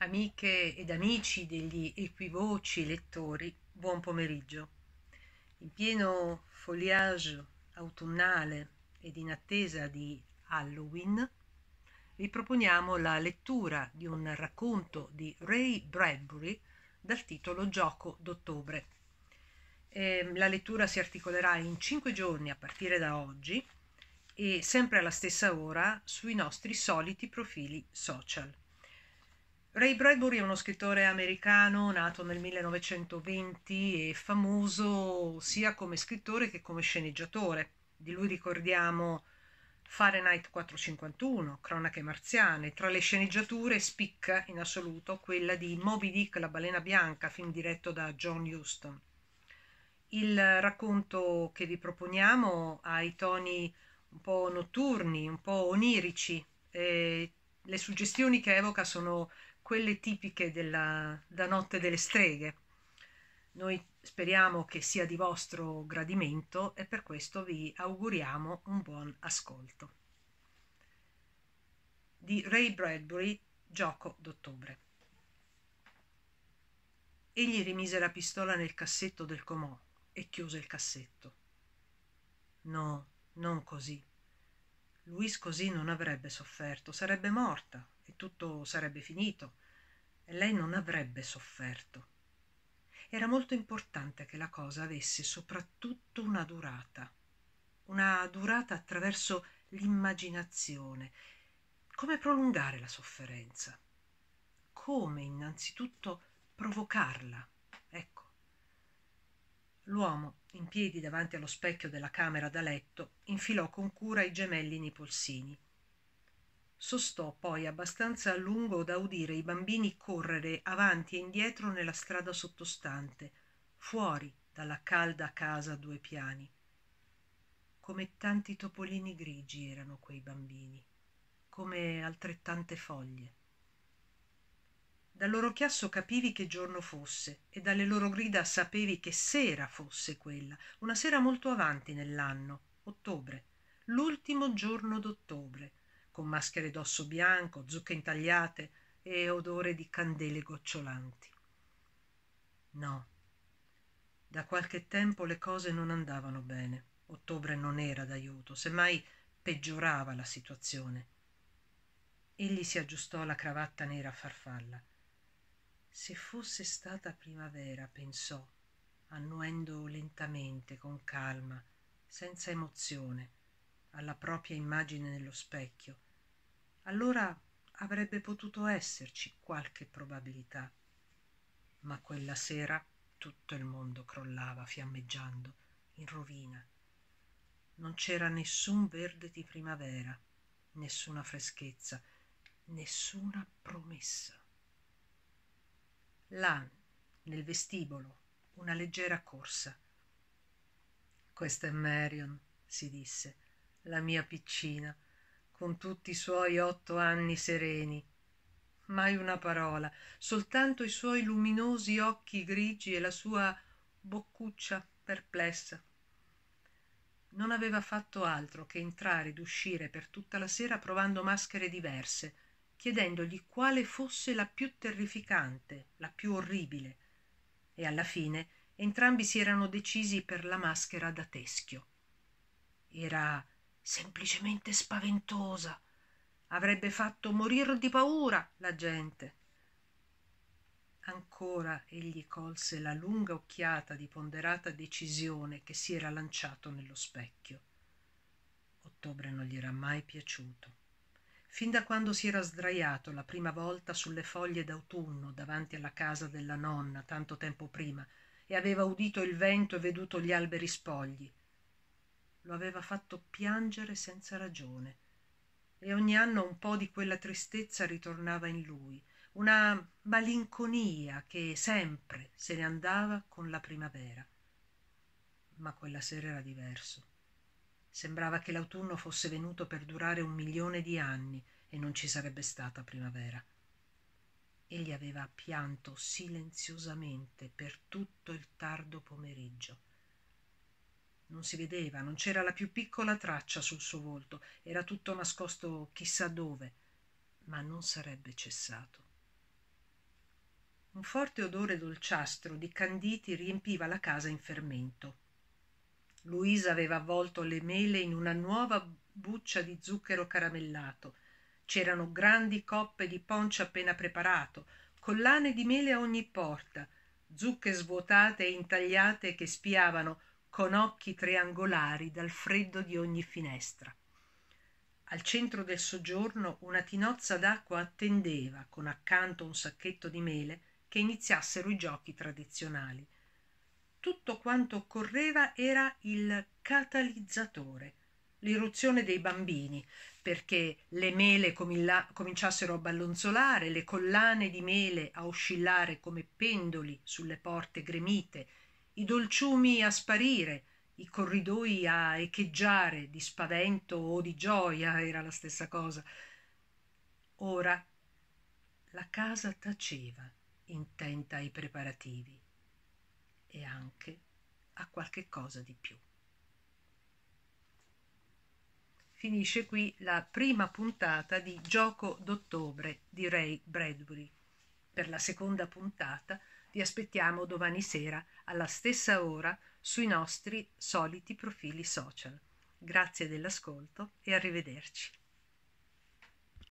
Amiche ed amici degli equivoci lettori, buon pomeriggio. In pieno foliage autunnale ed in attesa di Halloween, vi proponiamo la lettura di un racconto di Ray Bradbury dal titolo Gioco d'ottobre. Eh, la lettura si articolerà in cinque giorni a partire da oggi e sempre alla stessa ora sui nostri soliti profili social. Ray Bradbury è uno scrittore americano nato nel 1920 e famoso sia come scrittore che come sceneggiatore. Di lui ricordiamo Fahrenheit 451, Cronache marziane. Tra le sceneggiature spicca in assoluto quella di Moby Dick, la balena bianca, film diretto da John Huston. Il racconto che vi proponiamo ha i toni un po' notturni, un po' onirici, eh, le suggestioni che evoca sono quelle tipiche della da notte delle streghe. Noi speriamo che sia di vostro gradimento e per questo vi auguriamo un buon ascolto. Di Ray Bradbury, Gioco d'ottobre. Egli rimise la pistola nel cassetto del comò e chiuse il cassetto. No, non così. Luis così non avrebbe sofferto, sarebbe morta e tutto sarebbe finito. E lei non avrebbe sofferto. Era molto importante che la cosa avesse soprattutto una durata, una durata attraverso l'immaginazione. Come prolungare la sofferenza? Come innanzitutto provocarla? l'uomo in piedi davanti allo specchio della camera da letto infilò con cura i gemelli nei polsini sostò poi abbastanza a lungo da udire i bambini correre avanti e indietro nella strada sottostante fuori dalla calda casa a due piani come tanti topolini grigi erano quei bambini come altrettante foglie dal loro chiasso capivi che giorno fosse e dalle loro grida sapevi che sera fosse quella una sera molto avanti nell'anno ottobre l'ultimo giorno d'ottobre con maschere d'osso bianco zucche intagliate e odore di candele gocciolanti no da qualche tempo le cose non andavano bene ottobre non era d'ajuto semmai peggiorava la situazione egli si aggiustò la cravatta nera farfalla se fosse stata primavera, pensò, annuendo lentamente, con calma, senza emozione, alla propria immagine nello specchio, allora avrebbe potuto esserci qualche probabilità. Ma quella sera tutto il mondo crollava fiammeggiando, in rovina. Non c'era nessun verde di primavera, nessuna freschezza, nessuna promessa là nel vestibolo una leggera corsa questa è marion si disse la mia piccina con tutti i suoi otto anni sereni mai una parola soltanto i suoi luminosi occhi grigi e la sua boccuccia perplessa non aveva fatto altro che entrare ed uscire per tutta la sera provando maschere diverse chiedendogli quale fosse la più terrificante la più orribile e alla fine entrambi si erano decisi per la maschera da teschio era semplicemente spaventosa avrebbe fatto morir di paura la gente ancora egli colse la lunga occhiata di ponderata decisione che si era lanciato nello specchio ottobre non gli era mai piaciuto fin da quando si era sdraiato la prima volta sulle foglie d'autunno davanti alla casa della nonna tanto tempo prima e aveva udito il vento e veduto gli alberi spogli lo aveva fatto piangere senza ragione e ogni anno un po di quella tristezza ritornava in lui una malinconia che sempre se ne andava con la primavera ma quella sera era diverso Sembrava che l'autunno fosse venuto per durare un milione di anni e non ci sarebbe stata primavera. Egli aveva pianto silenziosamente per tutto il tardo pomeriggio. Non si vedeva, non c'era la più piccola traccia sul suo volto, era tutto nascosto chissà dove, ma non sarebbe cessato. Un forte odore dolciastro di canditi riempiva la casa in fermento luisa aveva avvolto le mele in una nuova buccia di zucchero caramellato c'erano grandi coppe di poncio appena preparato collane di mele a ogni porta zucche svuotate e intagliate che spiavano con occhi triangolari dal freddo di ogni finestra al centro del soggiorno una tinozza d'acqua attendeva con accanto un sacchetto di mele che iniziassero i giochi tradizionali tutto quanto occorreva era il catalizzatore, l'irruzione dei bambini, perché le mele comilla- cominciassero a ballonzolare, le collane di mele a oscillare come pendoli sulle porte gremite, i dolciumi a sparire, i corridoi a echeggiare di spavento o di gioia, era la stessa cosa. Ora la casa taceva, intenta ai preparativi e anche a qualche cosa di più. Finisce qui la prima puntata di Gioco d'ottobre di Ray Bradbury. Per la seconda puntata vi aspettiamo domani sera alla stessa ora sui nostri soliti profili social. Grazie dell'ascolto e arrivederci.